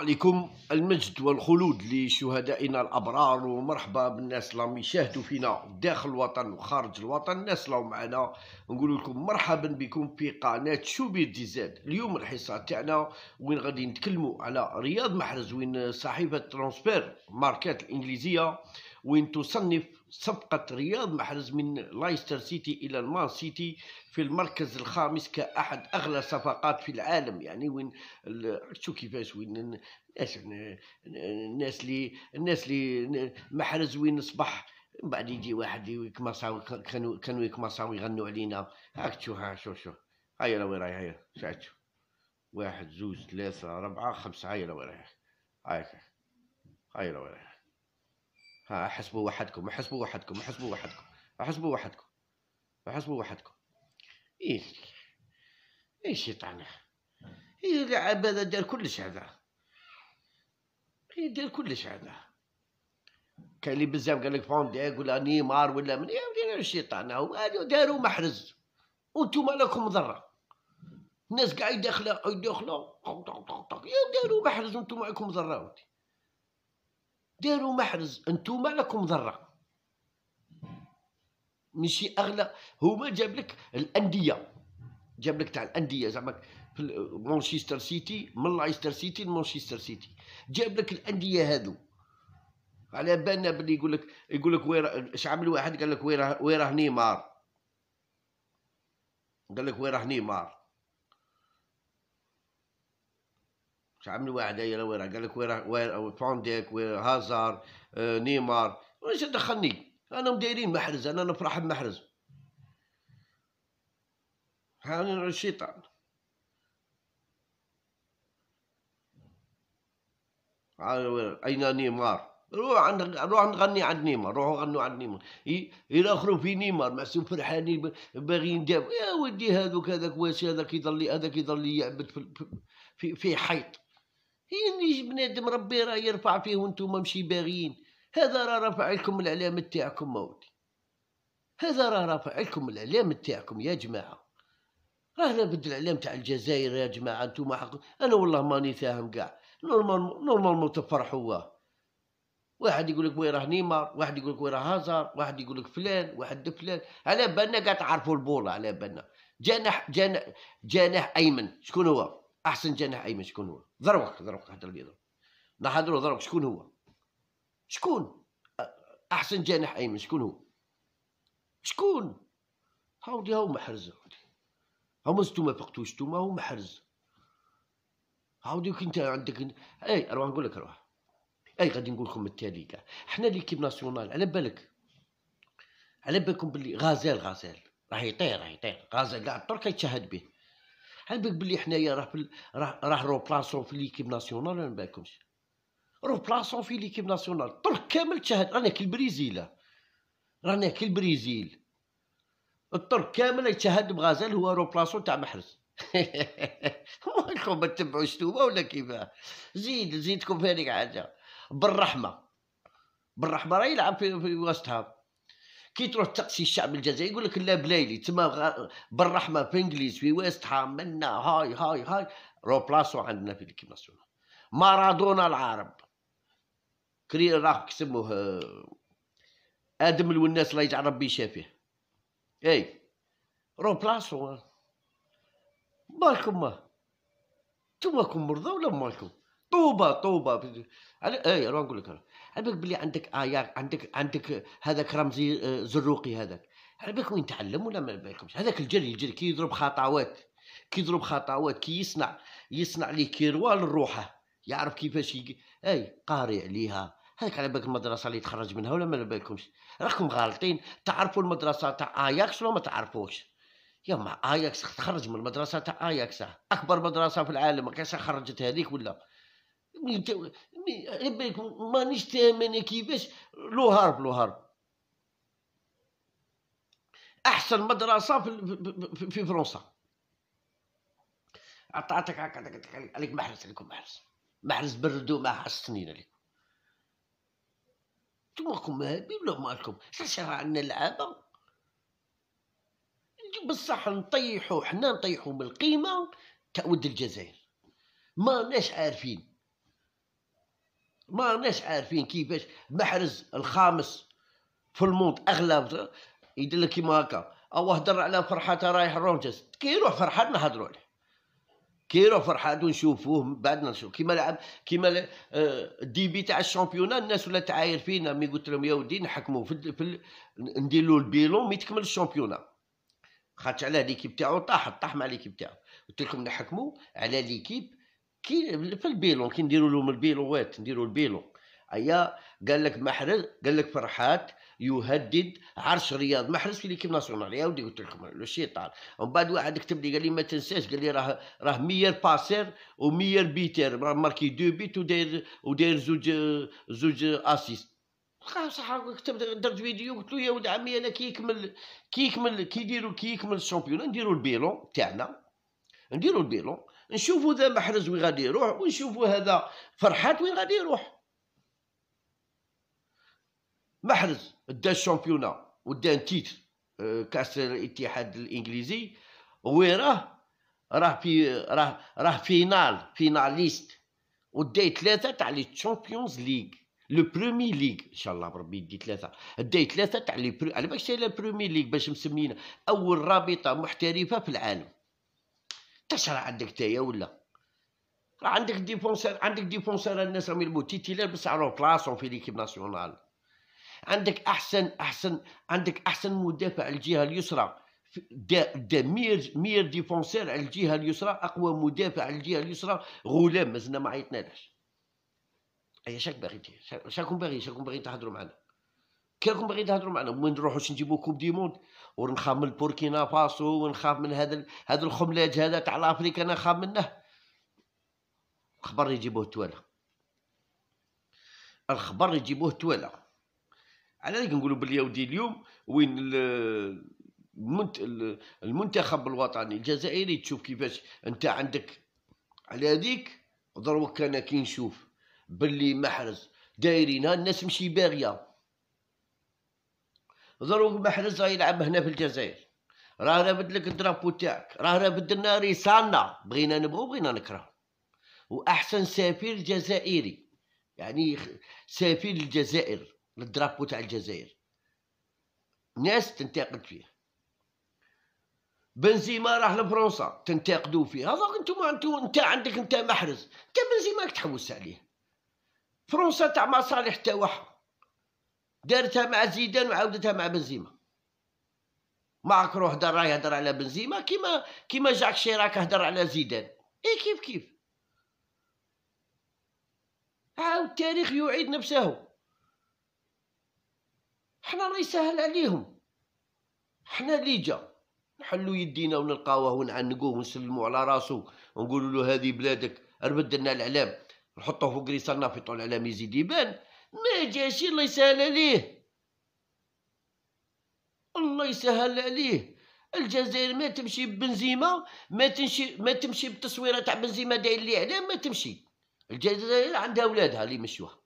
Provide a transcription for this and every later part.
عليكم المجد والخلود لشهدائنا الابرار ومرحبا بالناس اللي راهم يشاهدوا فينا داخل الوطن وخارج الوطن الناس اللي معنا نقول لكم مرحبا بكم في قناه شوبير دي زاد اليوم الحصه تاعنا وين غادي نتكلموا على رياض محرز وين صحيفه ترونسبير ماركات الانجليزيه وين تصنف صفقة رياض محرز من لايستر سيتي إلى المان سيتي في المركز الخامس كأحد أغلى صفقات في العالم يعني وين شو كيفاش وين الناس الناس اللي الناس اللي محرز وين أصبح بعد يجي واحد يكمصاو كانوا كانوا يكمصاو يغنوا علينا هاك شو ها شو شو هيا راه وين هيا هاي واحد زوج ثلاثة أربعة خمسة هيا راه وين راهي هاي هاي راه ها حسبوا وحدكم احسبوا وحدكم احسبوا وحدكم احسبوا وحدكم احسبوا وحدكم إيه، ايش ايش شيطانه اي لعب هذا دار كلش هذا ايه دار كلش هذا كان لي بزاف قال لك فونديك ولا نيمار ولا من يا الشيطان هو داروا محرز وانتم لكم ضره الناس قاعد داخله يدخلوا يا داروا محرز وانتم معكم ضره داروا محرز انتم لكم ذره ماشي اغلى هما جاب لك الانديه جاب لك تاع الانديه زعما مانشستر سيتي من لايستر سيتي لمانشستر سيتي جاب لك الانديه هذو على بالنا بلي يقول لك يقول لك وين اش عمل واحد قال لك وين راه نيمار قال لك وين راه نيمار مش عاملين واحد هي وين قال لك وين وين فان ديك وين هازار آه، نيمار واش دخلني انا مديرين محرز انا نفرح بمحرز هاني الشيطان اين نيمار روح عند روح نغني عند نيمار روحوا غنوا عند نيمار اخره في نيمار معسوم فرحانين يعني باغيين دافع يا ودي هذوك هذاك واش هذاك يضل هذاك يضل يعبد في في, في حيط هي بنادم ربي راه يرفع فيه وانتم ماشي باغيين هذا راه رفع لكم الاعلام تاعكم مولي هذا راه رفع لكم الاعلام تاعكم يا جماعه راه لابد الاعلام تاع الجزائر يا جماعه انتم حق انا والله ماني فاهم كاع نورمال نورمال تفرحوا واحد يقول لك وين راه نيمار واحد يقول لك وين راه هازار واحد يقول لك فلان واحد فلان على بالنا قاع تعرفوا البوله على بالنا جناح جناح جناح ايمن شكون هو احسن جناح ايمن شكون هو ذروك ذروك حتى لي ذروك نحضروا ذروك شكون هو شكون احسن جناح ايمن شكون هو شكون هاودي هاو محرز هاو ما فقتوش ما هو محرز هاودي كنت عندك اي اروح نقول لك اروح اي غادي نقول لكم التالي كاع حنا ليكيب ناسيونال على بالك على بالكم بلي غازال غازال راه يطير راه يطير غازال كاع الترك يتشهد به بالك بلي حنايا راه راه رو بلاصون في ليكيب ناسيونال انا رو بلاصون في ليكيب ناسيونال الطرق كامل تشاهد رانا كي البريزيل رانا كي البريزيل الطرق كامل يتشاهد بغزال هو بلاصون تاع محرز مالكم ما تتبعوش نتوما ولا كيفاه زيد زيدكم في هذيك حاجه بالرحمه بالرحمه راه يلعب في, في وست هام كي تروح تقصي الشعب الجزائري يقول لك لا بلايلي تما بالرحمه في انجليز في ويست هام منا هاي هاي هاي روبلاسو عندنا في ليكيب ناسيونال مارادونا العرب كري راه كسموه آه، ادم الوناس الله يجعل ربي يشافيه اي روبلاسو مالكم ما نتوما مرضى ولا مالكم طوبه طوبه اي انا إيه، نقول لك انا على بالك بلي عندك اياك عندك عندك هذاك رمزي آه، زروقي هذاك على بالك وين تعلم ولا ما بالكمش هذاك الجري الجري كي يضرب خطوات كي يضرب خطوات كي يصنع يصنع لي كيروال لروحه يعرف كيفاش يجي اي قاري عليها هذاك على بالك المدرسه اللي تخرج منها ولا ما بالكمش راكم غالطين تعرفوا المدرسه تاع اياكس ولا ما تعرفوش يا ما اياكس تخرج من المدرسه تاع اياكس اكبر مدرسه في العالم ما خرجت هذيك ولا بالك مانيش تامن كيفاش لو هارب لو هارب احسن مدرسه في في فرنسا عطاتك هكا عليك محرز عليكم محرز محرز بردو مع السنين عليكم نتوما مهابي ولا مالكم شرع عندنا لعابه بصح نطيحو حنا نطيحو من القيمه تاود الجزائر ما ناش عارفين ما راناش عارفين كيفاش محرز الخامس في الموت اغلى يدير لك كيما هكا او هضر على فرحات رايح رونجز كي يروح فرحات نهضروا عليه كي يروح فرحات ونشوفوه بعدنا نشوف كيما لعب كيما آه، الديبي تاع الشامبيونا الناس ولا تعاير فينا مي قلت لهم يا ودي نحكموا في, ال... في ال... البيلون مي تكمل الشامبيونا خاطش على ليكيب تاعو طاح طاح مع ليكيب تاعو قلت لكم نحكموا على ليكيب كي في البيلون كي نديروا لهم البيلوات نديروا البيلو هيا قال لك محرز قال لك فرحات يهدد عرش الرياض محرز في ليكيب ناسيونال يا ودي قلت لكم الشيطان ومن بعد واحد كتب لي قال لي ما تنساش قال لي راه راه ميير باسير وميير بيتير راه ماركي دو بيت وداير وداير زوج زوج اسيست صح كتبت درت فيديو قلت له يا ولد عمي انا كي يكمل كي يكمل كي يديروا كي يكمل الشامبيون نديروا البيلون تاعنا نديروا البيلون نشوفوا ذا محرز وين غادي يروح ونشوفوا هذا فرحات وين غادي يروح محرز دا الشامبيونا ودا تيتر آه، كاس الاتحاد الانجليزي ويراه راه في راه راه فينال فيناليست وداي ثلاثه تاع لي تشامبيونز ليغ لو برومي ليغ ان شاء الله بربي يدي ثلاثه داي ثلاثه تاع لي على بالك شي لا برومي ليغ باش مسمينا اول رابطه محترفه في العالم تشرع عندك تايا ولا راه عندك ديفونسور عندك ديفونسور الناس راهم يلبو تيتي بصح راهو بلاصون في ليكيب ناسيونال عندك احسن احسن عندك احسن مدافع الجهه اليسرى دا, دا مير مير ديفونسور على الجهه اليسرى اقوى مدافع على الجهه اليسرى غلام مازلنا ما عيطنالهش اي شاك باغي دير شاكم باغي شاكون باغي تهضروا معنا كي راكم باغي تهضروا معنا وين نروحوش نجيبو كوب دي موند ونخاف من البوركينا فاسو ونخاف من هذا هذا الخملاج هذا تاع الافريكا انا نخاف منه الخبر يجيبوه توالا الخبر يجيبوه توالا على ذلك نقولوا بلي ودي اليوم وين المنت... المنتخب الوطني الجزائري تشوف كيفاش انت عندك على هذيك ضروك انا كي نشوف بلي محرز دايرينها الناس مشي باغيه ضروري محرز راه يلعب هنا في الجزائر راه رابد لك الدرابو تاعك راه رابد لنا رسالنا بغينا نبغو بغينا نكره واحسن سفير جزائري يعني سفير الجزائر للدرابو تاع الجزائر ناس تنتقد فيه بنزيما راح لفرنسا تنتقدوا فيه هذا انتم انتم انت عندك انت محرز انت بنزيما تحوس عليه فرنسا تاع مصالح تاعها دارتها مع زيدان وعاودتها مع بنزيما ماكرو هدر راه يهضر على بنزيما كيما كيما جاك شيراك هدر على زيدان اي كيف كيف عاود التاريخ يعيد نفسه حنا الله يسهل عليهم حنا اللي جا نحلو يدينا ونلقاوه ونعنقوه ونسلمو على راسو ونقولوا له هذه بلادك ربد لنا الاعلام نحطوه فوق رسالنا في طول الاعلام يزيد يبان ما جاش الله يسهل عليه الله يسهل عليه الجزائر ما تمشي ببنزيما ما تمشي ما تمشي بالتصويره تاع بنزيما داير لي علاه ما تمشي الجزائر عندها ولادها اللي مشوها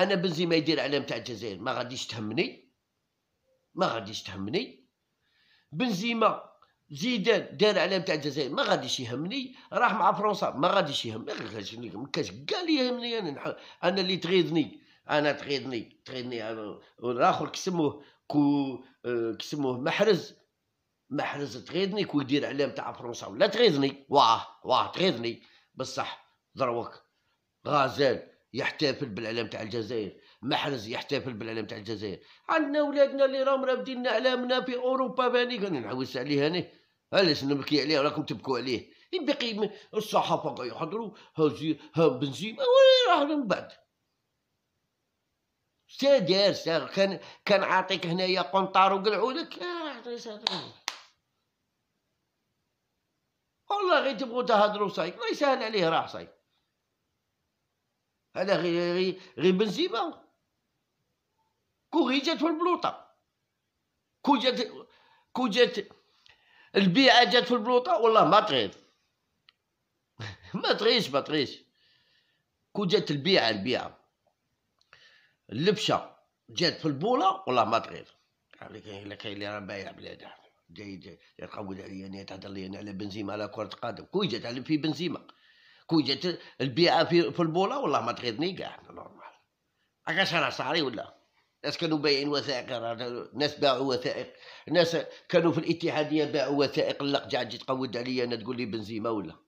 انا بنزيما يدير علام تاع الجزائر ما غاديش تهمني ما غاديش تهمني بنزيما زيدان دار اعلام تاع الجزائر ما غاديش يهمني راح مع فرنسا ما غاديش يهمني ما كاش قال يهمني انا انا اللي تغيظني انا تغيظني تغيظني والاخر كسموه كو آه، كسموه محرز محرز تغيظني كو يدير اعلام تاع فرنسا ولا تغيظني واه واه تغيظني بصح دروك غازال يحتفل بالاعلام تاع الجزائر محرز يحتفل بالعلم تاع الجزائر عندنا ولادنا اللي راهم رافدين اعلامنا في اوروبا فاني كان نعوس عليه انا علاش نبكي عليه راكم تبكوا عليه يبقي الصحافه قاعد يحضروا هازي ها بنزيما وراح من بعد سادير دار كان كان عاطيك هنايا قنطار وقلعولك والله غير تبغوا تهضروا صايك الله يسهل عليه راح صايك هذا غير غير بنزيما كوغي جات في البلوطه كو جات البيعه جات في البلوطه والله ما تغير ما تغيش ما تغيش جات البيعه البيعه اللبشه جات في البوله والله ما تغير لا كاين اللي راه بايع بلاد جاي جاي يقود عليا يعني يتهضر لي على بنزيما على كره قدم كون جات في بنزيما كون جات البيعه في, في البوله والله ما تغيرني كاع نورمال عكاش انا صاري ولا الناس كانوا بايعين وثائق الناس باعوا وثائق الناس كانوا في الاتحاديه باعوا وثائق اللقجه تجي تقود عليا انا تقول لي بنزيما ولا